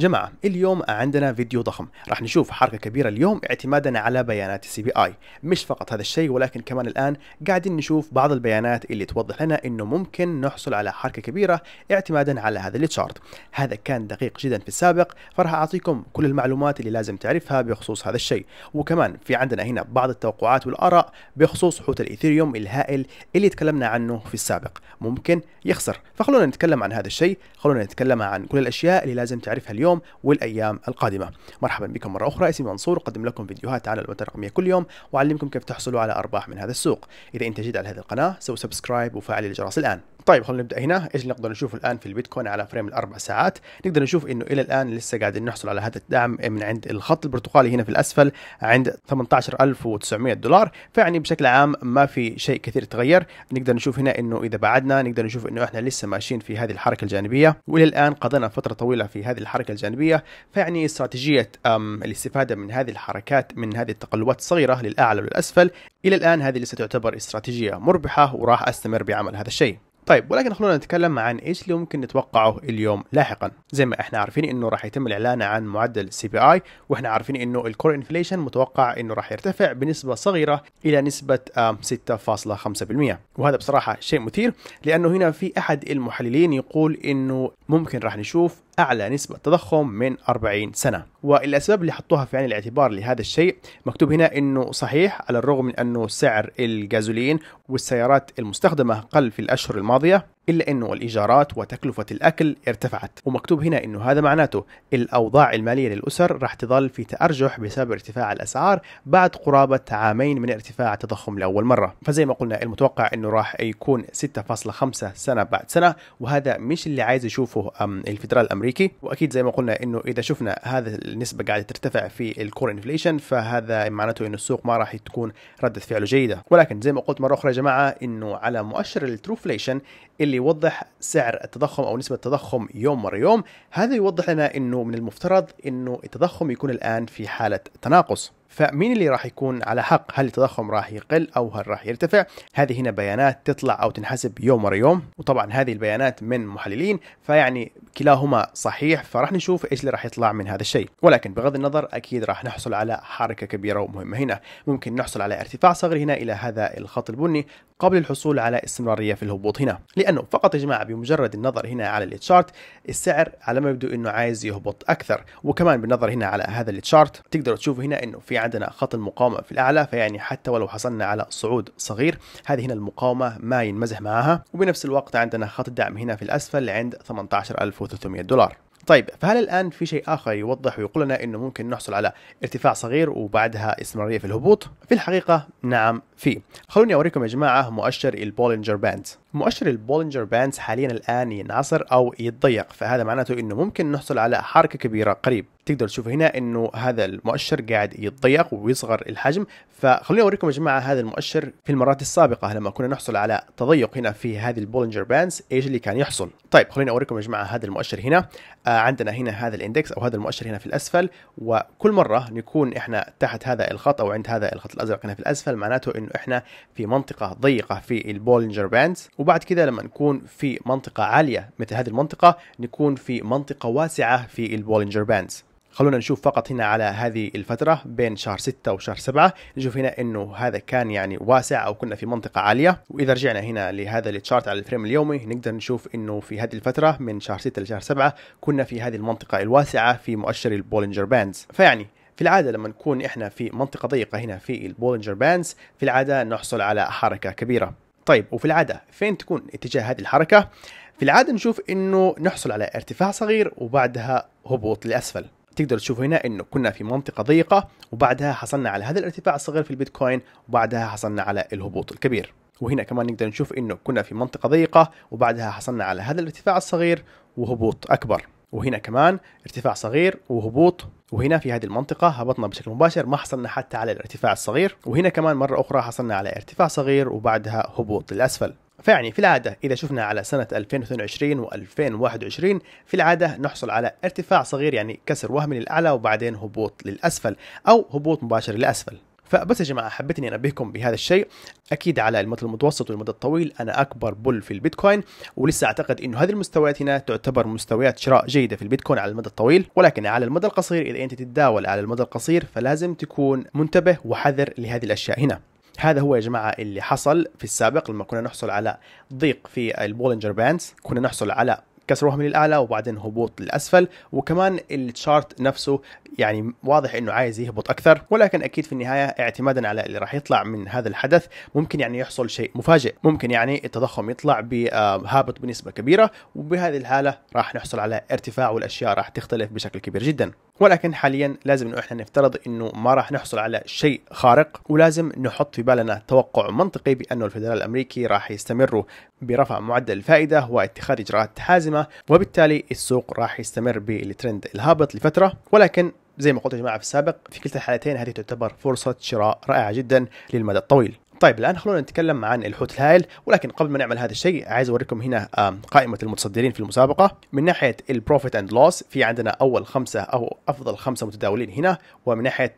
جماعة اليوم عندنا فيديو ضخم راح نشوف حركة كبيرة اليوم اعتمادا على بيانات السي بي اي مش فقط هذا الشيء ولكن كمان الآن قاعدين نشوف بعض البيانات اللي توضح لنا انه ممكن نحصل على حركة كبيرة اعتمادا على هذا التشارت هذا كان دقيق جدا في السابق فراح أعطيكم كل المعلومات اللي لازم تعرفها بخصوص هذا الشيء وكمان في عندنا هنا بعض التوقعات والآراء بخصوص حوت الإيثيريوم الهائل اللي تكلمنا عنه في السابق ممكن يخسر فخلونا نتكلم عن هذا الشيء خلونا نتكلم عن كل الأشياء اللي لازم تعرفها اليوم اليوم والايام القادمه مرحبا بكم مره اخرى اسمي منصور اقدم لكم فيديوهات عن الوتر الرقميه كل يوم واعلمكم كيف تحصلوا على ارباح من هذا السوق اذا انت جديد على هذه القناه سوي سبسكرايب وفعل الجرس الان طيب خلينا نبدا هنا ايش نقدر نشوف الان في البيتكوين على فريم الاربع ساعات نقدر نشوف انه الى الان لسه قاعدين نحصل على هذا الدعم من عند الخط البرتقالي هنا في الاسفل عند 18900 دولار فيعني بشكل عام ما في شيء كثير تغير نقدر نشوف هنا انه اذا بعدنا نقدر نشوف انه احنا لسه ماشيين في هذه الحركه الجانبيه والى الان قضينا فتره طويله في هذه الحركه الجانبيه فيعني استراتيجيه الاستفاده من هذه الحركات من هذه التقلبات الصغيره للاعلى وللاسفل الى الان هذه لسه تعتبر استراتيجيه مربحه وراح استمر بعمل هذا الشيء طيب ولكن خلونا نتكلم عن ايش اللي ممكن نتوقعه اليوم لاحقا زي ما احنا عارفين انه راح يتم الاعلان عن معدل السي بي اي واحنا عارفين انه الكور انفليشن متوقع انه راح يرتفع بنسبه صغيره الى نسبه 6.5% وهذا بصراحه شيء مثير لانه هنا في احد المحللين يقول انه ممكن راح نشوف أعلى نسبة تضخم من 40 سنة والأسباب اللي حطوها في عين الاعتبار لهذا الشيء مكتوب هنا أنه صحيح على الرغم من أنه سعر الجازولين والسيارات المستخدمة قل في الأشهر الماضية إلا أنه الإيجارات وتكلفة الأكل ارتفعت ومكتوب هنا أنه هذا معناته الأوضاع المالية للأسر راح تظل في تأرجح بسبب ارتفاع الأسعار بعد قرابة عامين من ارتفاع التضخم لأول مرة فزي ما قلنا المتوقع أنه راح يكون 6.5 سنة بعد سنة وهذا مش اللي عايز يشوفه الفدرال الأمريكي وأكيد زي ما قلنا أنه إذا شفنا هذا النسبة قاعدة ترتفع في الكور انفليشن فهذا معناته أنه السوق ما راح تكون ردة فعله جيدة ولكن زي ما قلت مرة أخرى يا جماعة أنه على مؤشر التروفليشن اللي يوضح سعر التضخم او نسبه التضخم يوم ورا يوم هذا يوضح لنا انه من المفترض انه التضخم يكون الان في حاله تناقص فمين اللي راح يكون على حق هل التضخم راح يقل او هل راح يرتفع هذه هنا بيانات تطلع او تنحسب يوم ورا يوم وطبعا هذه البيانات من محللين فيعني كلاهما صحيح فراح نشوف ايش اللي راح يطلع من هذا الشيء ولكن بغض النظر اكيد راح نحصل على حركه كبيره ومهمه هنا ممكن نحصل على ارتفاع صغير هنا الى هذا الخط البني قبل الحصول على استمراريه في الهبوط هنا لانه فقط يا جماعه بمجرد النظر هنا على التشارت السعر على ما يبدو انه عايز يهبط اكثر وكمان بالنظر هنا على هذا التشارت تقدروا تشوفوا هنا انه في عندنا خط المقاومة في الأعلى فيعني حتى ولو حصلنا على صعود صغير هذه هنا المقاومة ما ينمزح معها وبنفس الوقت عندنا خط الدعم هنا في الأسفل عند 18300 دولار طيب فهل الآن في شيء آخر يوضح ويقول لنا أنه ممكن نحصل على ارتفاع صغير وبعدها استمرارية في الهبوط؟ في الحقيقة نعم في خلوني أوريكم يا جماعة مؤشر البولينجر باند مؤشر البولينجر باند حاليا الآن ينعصر أو يتضيق فهذا معناته أنه ممكن نحصل على حركة كبيرة قريب تقدر تشوف هنا انه هذا المؤشر قاعد يتضيق ويصغر الحجم فخلوني اوريكم يا جماعه هذا المؤشر في المرات السابقه لما كنا نحصل على تضيق هنا في هذه البولنجر بانز ايش اللي كان يحصل طيب خليني اوريكم يا جماعه هذا المؤشر هنا آه عندنا هنا هذا الاندكس او هذا المؤشر هنا في الاسفل وكل مره نكون احنا تحت هذا الخط او عند هذا الخط الازرق هنا في الاسفل معناته انه احنا في منطقه ضيقه في البولنجر باندز وبعد كده لما نكون في منطقه عاليه مثل هذه المنطقه نكون في منطقه واسعه في البولنجر باندز خلونا نشوف فقط هنا على هذه الفترة بين شهر 6 وشهر 7 نشوف هنا انه هذا كان يعني واسع او كنا في منطقة عالية واذا رجعنا هنا لهذا التشارت على الفريم اليومي نقدر نشوف انه في هذه الفترة من شهر 6 لشهر 7 كنا في هذه المنطقة الواسعة في مؤشر البولينجر باندز فيعني في العادة لما نكون احنا في منطقة ضيقة هنا في البولينجر باندز في العادة نحصل على حركة كبيرة طيب وفي العادة فين تكون اتجاه هذه الحركة؟ في العادة نشوف انه نحصل على ارتفاع صغير وبعدها هبوط لأسفل تقدر تشوف هنا انه كنا في منطقه ضيقه وبعدها حصلنا على هذا الارتفاع الصغير في البيتكوين وبعدها حصلنا على الهبوط الكبير وهنا كمان نقدر نشوف انه كنا في منطقه ضيقه وبعدها حصلنا على هذا الارتفاع الصغير وهبوط اكبر وهنا كمان ارتفاع صغير وهبوط وهنا في هذه المنطقة هبطنا بشكل مباشر ما حصلنا حتى على الارتفاع الصغير وهنا كمان مرة أخرى حصلنا على ارتفاع صغير وبعدها هبوط للأسفل فيعني في العادة إذا شفنا على سنة 2022 و2021 في العادة نحصل على ارتفاع صغير يعني كسر وهمي للأعلى وبعدين هبوط للأسفل أو هبوط مباشر للأسفل فبس يا جماعه حبيت اني انبهكم بهذا الشيء اكيد على المدى المتوسط والمدى الطويل انا اكبر بول في البيتكوين ولسه اعتقد انه هذه المستويات هنا تعتبر مستويات شراء جيده في البيتكوين على المدى الطويل ولكن على المدى القصير اذا انت تتداول على المدى القصير فلازم تكون منتبه وحذر لهذه الاشياء هنا هذا هو يا جماعه اللي حصل في السابق لما كنا نحصل على ضيق في البولنجر بانز كنا نحصل على كسروها من الاعلى وبعدين هبوط للاسفل وكمان التشارت نفسه يعني واضح انه عايز يهبط اكثر ولكن اكيد في النهايه اعتمادا على اللي راح يطلع من هذا الحدث ممكن يعني يحصل شيء مفاجئ ممكن يعني التضخم يطلع بهابط آه، بنسبه كبيره وبهذه الحاله راح نحصل على ارتفاع والاشياء راح تختلف بشكل كبير جدا ولكن حاليا لازم انه احنا نفترض انه ما راح نحصل على شيء خارق ولازم نحط في بالنا توقع منطقي بانه الفدرال الامريكي راح يستمر برفع معدل الفائده واتخاذ اجراءات حازمه وبالتالي السوق راح يستمر بالترند الهابط لفتره ولكن زي ما قلت يا جماعه في السابق في كلتا الحالتين هذه تعتبر فرصه شراء رائعه جدا للمدى الطويل طيب الان خلونا نتكلم عن الحوت الهائل ولكن قبل ما نعمل هذا الشيء عايز اوريكم هنا قائمه المتصدرين في المسابقه من ناحيه البروفيت اند لوس في عندنا اول خمسه او افضل خمسه متداولين هنا ومن ناحيه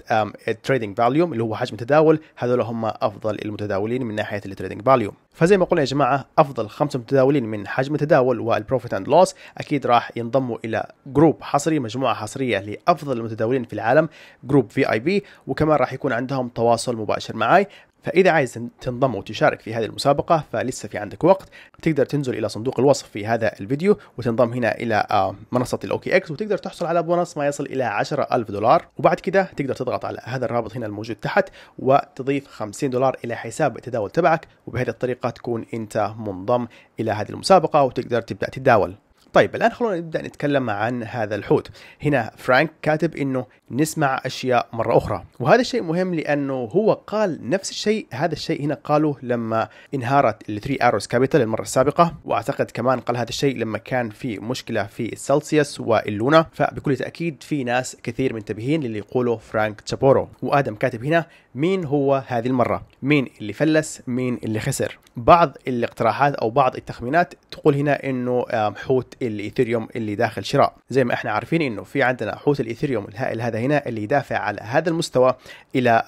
التريدنج فاليوم اللي هو حجم التداول هذول هم افضل المتداولين من ناحيه التريدنج فاليوم فزي ما قلنا يا جماعه افضل خمسه متداولين من حجم التداول والبروفيت اند لوس اكيد راح ينضموا الى جروب حصري مجموعه حصريه لافضل المتداولين في العالم جروب في اي بي وكمان راح يكون عندهم تواصل مباشر معي فإذا عايز تنضم وتشارك في هذه المسابقة فلسه في عندك وقت تقدر تنزل إلى صندوق الوصف في هذا الفيديو وتنضم هنا إلى آه، منصة الأوكي إكس وتقدر تحصل على بونص ما يصل إلى 10000 دولار وبعد كده تقدر تضغط على هذا الرابط هنا الموجود تحت وتضيف 50 دولار إلى حساب التداول تبعك وبهذه الطريقة تكون أنت منضم إلى هذه المسابقة وتقدر تبدأ تتداول طيب الآن خلونا نبدأ نتكلم عن هذا الحوت هنا فرانك كاتب أنه نسمع أشياء مرة أخرى وهذا الشيء مهم لأنه هو قال نفس الشيء هذا الشيء هنا قاله لما انهارت الثري أروز كابيتال المرة السابقة وأعتقد كمان قال هذا الشيء لما كان في مشكلة في السلسيوس واللونا فبكل تأكيد في ناس كثير منتبهين للي يقوله فرانك تشابورو وآدم كاتب هنا مين هو هذه المرة مين اللي فلس مين اللي خسر بعض الاقتراحات او بعض التخمينات تقول هنا انه حوت الايثيريوم اللي داخل شراء زي ما احنا عارفين انه في عندنا حوت الايثيريوم الهائل هذا هنا اللي يدافع على هذا المستوى الى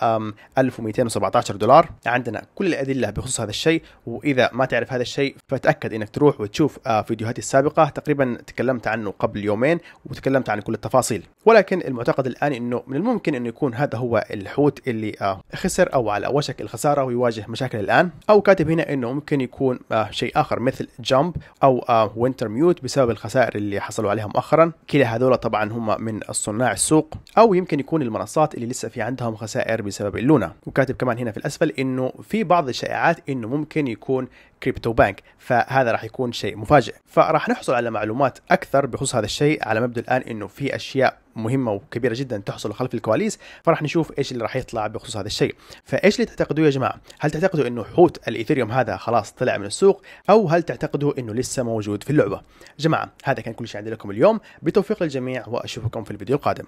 1217 دولار عندنا كل الادله بخصوص هذا الشيء واذا ما تعرف هذا الشيء فتاكد انك تروح وتشوف آه، فيديوهاتي السابقه تقريبا تكلمت عنه قبل يومين وتكلمت عن كل التفاصيل ولكن المعتقد الان انه من الممكن انه يكون هذا هو الحوت اللي آه، خسر او على وشك الخساره ويواجه مشاكل الان او كاتب هنا انه ممكن يكون آه، شيء اخر مثل جمب او وينتر آه، ميوت بسبب الخسائر اللي حصلوا عليها مؤخرا كلا هذول طبعا هم من صناع السوق او يمكن يكون المنصات اللي لسه في عندهم خسائر بسبب اللونا وكاتب كمان هنا في الاسفل انه في بعض الشائعات انه ممكن يكون كريبتو بانك فهذا راح يكون شيء مفاجئ فراح نحصل على معلومات اكثر بخصوص هذا الشيء على مبدا الان انه في اشياء مهمه وكبيره جدا تحصل خلف الكواليس فراح نشوف ايش اللي راح يطلع بخصوص هذا الشيء فايش اللي تعتقدوا يا جماعه هل تعتقدوا انه حوت الايثيريوم هذا خلاص طلع من السوق او هل تعتقدوا انه لسه موجود في اللعبه جماعه هذا كان كل شيء عندي لكم اليوم بتوفيق للجميع واشوفكم في الفيديو القادم